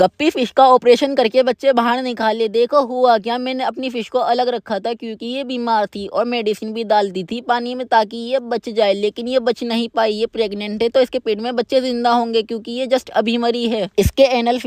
गप्पी fish का operation करके बच्चे बाहर निकाले देखो हुआ क्या मैंने अपनी फिश को अलग रखा था क्योंकि ये बीमार थी और मेडिसिन भी डाल दी थी पानी में ताकि ये बच जाए लेकिन ये बच नहीं पाई ये प्रेग्नेंट है तो इसके पेट में बच्चे जिंदा होंगे क्योंकि ये जस्ट अभी मरी है इसके एनल